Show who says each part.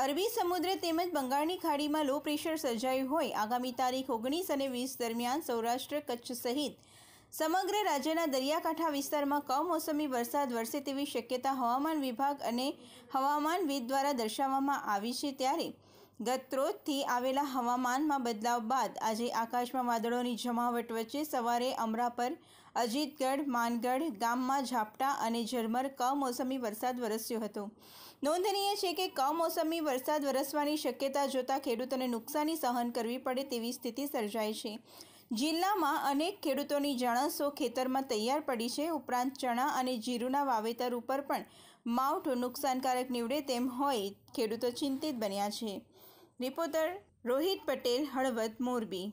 Speaker 1: અરબી સમુદ્ર તેમજ બંગાળની ખાડીમાં લો પ્રેશર સર્જાયું હોય આગામી તારીખ ઓગણીસ અને વીસ દરમિયાન સૌરાષ્ટ્ર કચ્છ સહિત સમગ્ર રાજ્યના દરિયાકાંઠા વિસ્તારમાં કમોસમી વરસાદ વરસે તેવી શક્યતા હવામાન વિભાગ અને હવામાનવિદ દ્વારા દર્શાવવામાં આવી છે ત્યારે ગતરોજથી આવેલા હવામાનમાં બદલાવ બાદ આજે આકાશમાં વાદળોની જમાવટ વચ્ચે સવારે અમરાપર અજીતગઢ માનગઢ ગામમાં ઝાપટા અને ઝરમર કમોસમી વરસાદ વરસ્યો હતો નોંધનીય છે કે કમોસમી વરસાદ વરસવાની શક્યતા જોતાં ખેડૂતોને નુકસાની સહન કરવી પડે તેવી સ્થિતિ સર્જાઈ છે જિલ્લામાં અનેક ખેડૂતોની જણસો ખેતરમાં તૈયાર પડી છે ઉપરાંત ચણા અને જીરુના વાવેતર ઉપર પણ માવઠું નુકસાનકારક નીવડે તેમ હોય ખેડૂતો ચિંતિત બન્યા છે રિપોર્ટર રોહિત પટેલ હળવદ મોરબી